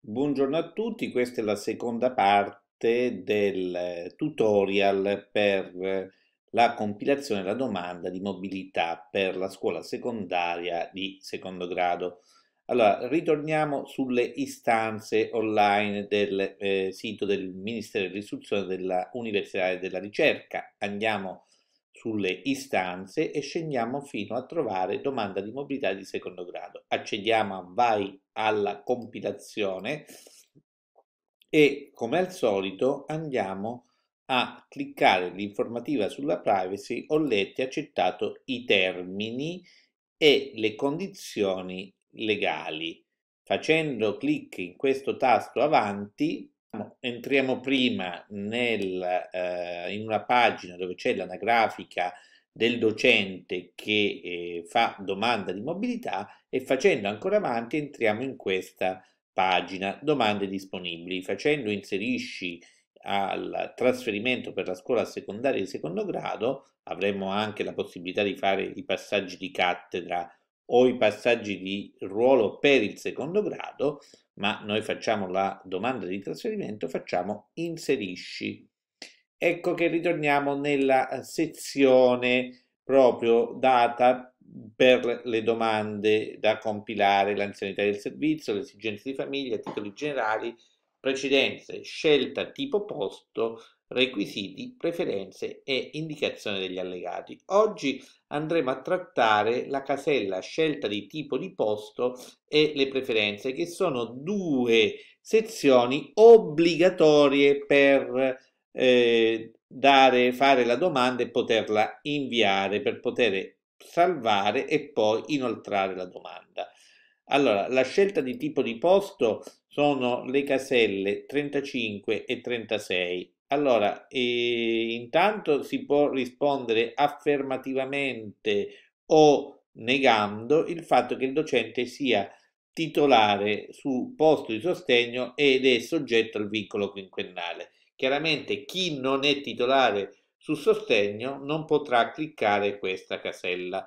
Buongiorno a tutti, questa è la seconda parte del eh, tutorial per eh, la compilazione della domanda di mobilità per la scuola secondaria di secondo grado. Allora, ritorniamo sulle istanze online del eh, sito del Ministero dell'Istruzione della Università e della Ricerca. Andiamo a sulle istanze e scendiamo fino a trovare domanda di mobilità di secondo grado. Accediamo a vai alla compilazione e come al solito andiamo a cliccare l'informativa sulla privacy ho letto e accettato i termini e le condizioni legali. Facendo clic in questo tasto avanti entriamo prima nel, eh, in una pagina dove c'è l'anagrafica del docente che eh, fa domanda di mobilità e facendo ancora avanti entriamo in questa pagina domande disponibili facendo inserisci al trasferimento per la scuola secondaria di secondo grado avremo anche la possibilità di fare i passaggi di cattedra o i passaggi di ruolo per il secondo grado ma noi facciamo la domanda di trasferimento, facciamo inserisci. Ecco che ritorniamo nella eh, sezione proprio data per le domande da compilare, l'anzianità del servizio, le esigenze di famiglia, titoli generali, precedenze, scelta tipo posto, requisiti, preferenze e indicazione degli allegati. Oggi andremo a trattare la casella scelta di tipo di posto e le preferenze che sono due sezioni obbligatorie per eh, dare, fare la domanda e poterla inviare per poter salvare e poi inoltrare la domanda. Allora, la scelta di tipo di posto sono le caselle 35 e 36 allora, eh, intanto si può rispondere affermativamente o negando il fatto che il docente sia titolare su posto di sostegno ed è soggetto al vincolo quinquennale. Chiaramente chi non è titolare su sostegno non potrà cliccare questa casella.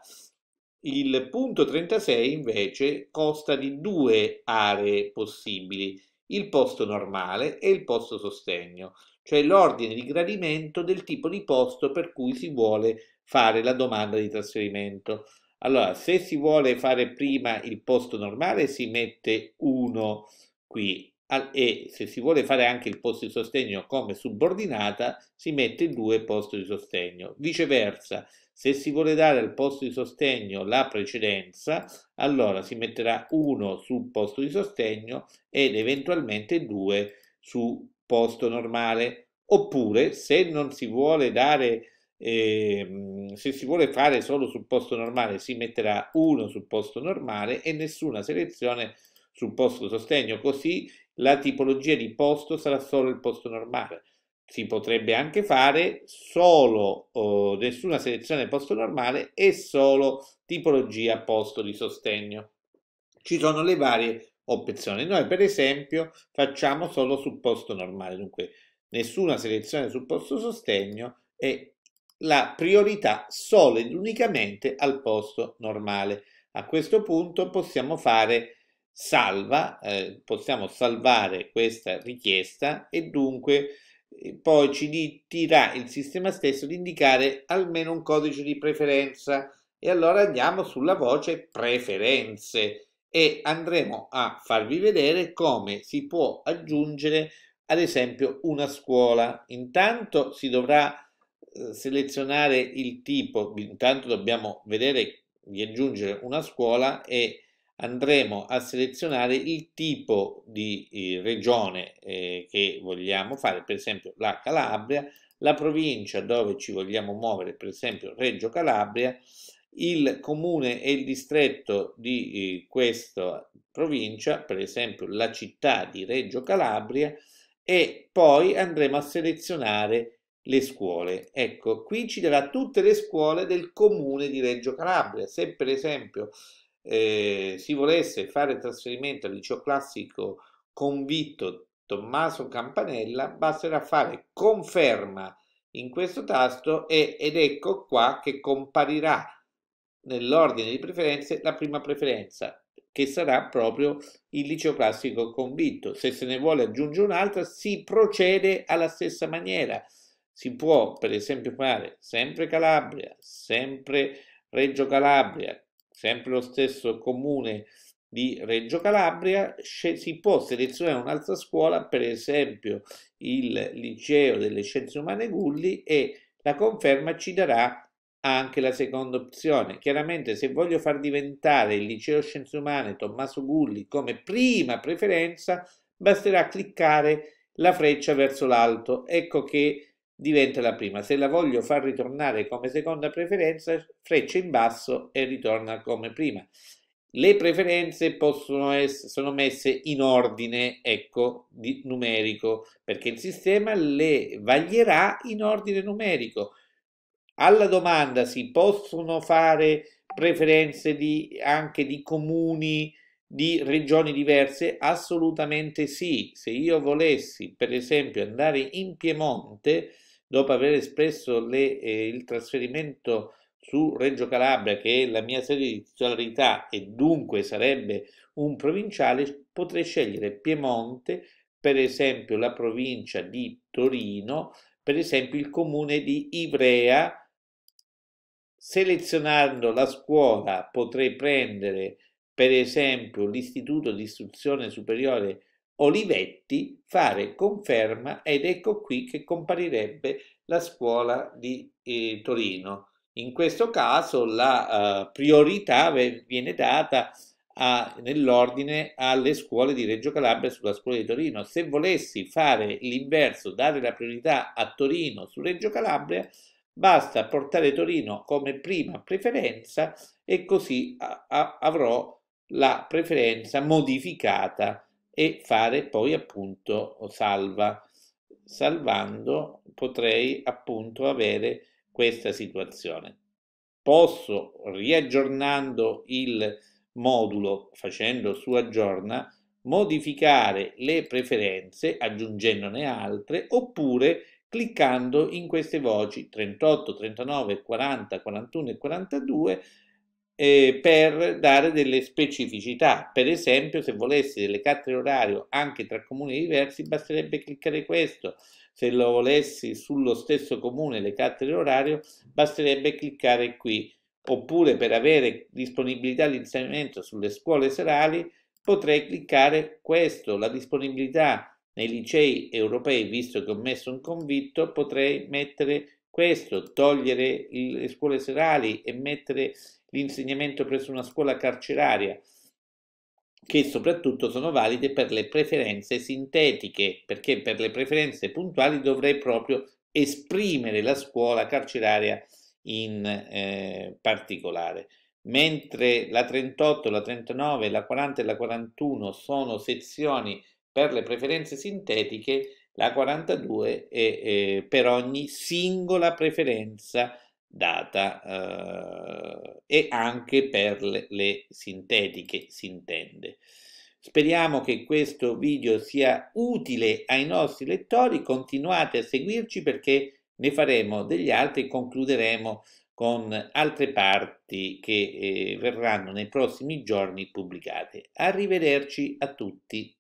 Il punto 36 invece consta di due aree possibili il posto normale e il posto sostegno, cioè l'ordine di gradimento del tipo di posto per cui si vuole fare la domanda di trasferimento. Allora, se si vuole fare prima il posto normale si mette 1 qui, e se si vuole fare anche il posto di sostegno come subordinata si mette due posti di sostegno. Viceversa, se si vuole dare al posto di sostegno la precedenza, allora si metterà uno sul posto di sostegno ed eventualmente due su posto normale. Oppure, se non si vuole dare eh, se si vuole fare solo sul posto normale si metterà uno sul posto normale e nessuna selezione sul posto sostegno così la tipologia di posto sarà solo il posto normale. Si potrebbe anche fare solo oh, nessuna selezione posto normale e solo tipologia posto di sostegno. Ci sono le varie opzioni. Noi per esempio facciamo solo su posto normale, dunque nessuna selezione su posto sostegno e la priorità solo ed unicamente al posto normale. A questo punto possiamo fare salva, eh, possiamo salvare questa richiesta e dunque eh, poi ci dirà il sistema stesso di indicare almeno un codice di preferenza e allora andiamo sulla voce preferenze e andremo a farvi vedere come si può aggiungere ad esempio una scuola intanto si dovrà eh, selezionare il tipo intanto dobbiamo vedere di aggiungere una scuola e andremo a selezionare il tipo di eh, regione eh, che vogliamo fare, per esempio la Calabria, la provincia dove ci vogliamo muovere, per esempio Reggio Calabria, il comune e il distretto di eh, questa provincia, per esempio la città di Reggio Calabria, e poi andremo a selezionare le scuole. Ecco, qui ci darà tutte le scuole del comune di Reggio Calabria. Se per esempio eh, si volesse fare trasferimento al liceo classico convitto Tommaso Campanella, basterà fare conferma in questo tasto e, ed ecco qua che comparirà nell'ordine di preferenze la prima preferenza che sarà proprio il liceo classico convitto. Se se ne vuole aggiungere un'altra si procede alla stessa maniera. Si può per esempio fare sempre Calabria, sempre Reggio Calabria, sempre lo stesso comune di Reggio Calabria, si può selezionare un'altra scuola, per esempio il liceo delle scienze umane Gulli e la conferma ci darà anche la seconda opzione. Chiaramente se voglio far diventare il liceo scienze umane Tommaso Gulli come prima preferenza, basterà cliccare la freccia verso l'alto. Ecco che diventa la prima. Se la voglio far ritornare come seconda preferenza, freccia in basso e ritorna come prima. Le preferenze possono essere, sono messe in ordine ecco, di, numerico, perché il sistema le vaglierà in ordine numerico. Alla domanda si possono fare preferenze di, anche di comuni, di regioni diverse? Assolutamente sì. Se io volessi, per esempio, andare in Piemonte, dopo aver espresso le, eh, il trasferimento su Reggio Calabria, che è la mia sede di titolarità e dunque sarebbe un provinciale, potrei scegliere Piemonte, per esempio la provincia di Torino, per esempio il comune di Ivrea. Selezionando la scuola potrei prendere per esempio l'istituto di istruzione superiore Olivetti fare conferma ed ecco qui che comparirebbe la scuola di eh, Torino. In questo caso la eh, priorità viene data nell'ordine alle scuole di Reggio Calabria sulla scuola di Torino. Se volessi fare l'inverso, dare la priorità a Torino su Reggio Calabria, basta portare Torino come prima preferenza e così avrò la preferenza modificata e fare poi appunto salva. Salvando potrei appunto avere questa situazione. Posso, riaggiornando il modulo, facendo su aggiorna, modificare le preferenze aggiungendone altre oppure cliccando in queste voci 38, 39, 40, 41 e 42 eh, per dare delle specificità. Per esempio, se volessi delle carte orario anche tra comuni diversi, basterebbe cliccare questo. Se lo volessi sullo stesso comune le carte orario, basterebbe cliccare qui. Oppure per avere disponibilità di insegnamento sulle scuole serali, potrei cliccare questo, la disponibilità nei licei europei, visto che ho messo un convitto, potrei mettere questo, togliere le scuole serali e mettere l'insegnamento presso una scuola carceraria, che soprattutto sono valide per le preferenze sintetiche, perché per le preferenze puntuali dovrei proprio esprimere la scuola carceraria in eh, particolare. Mentre la 38, la 39, la 40 e la 41 sono sezioni per le preferenze sintetiche, la 42 è, è eh, per ogni singola preferenza data eh, e anche per le, le sintetiche si intende. Speriamo che questo video sia utile ai nostri lettori, continuate a seguirci perché ne faremo degli altri e concluderemo con altre parti che eh, verranno nei prossimi giorni pubblicate. Arrivederci a tutti.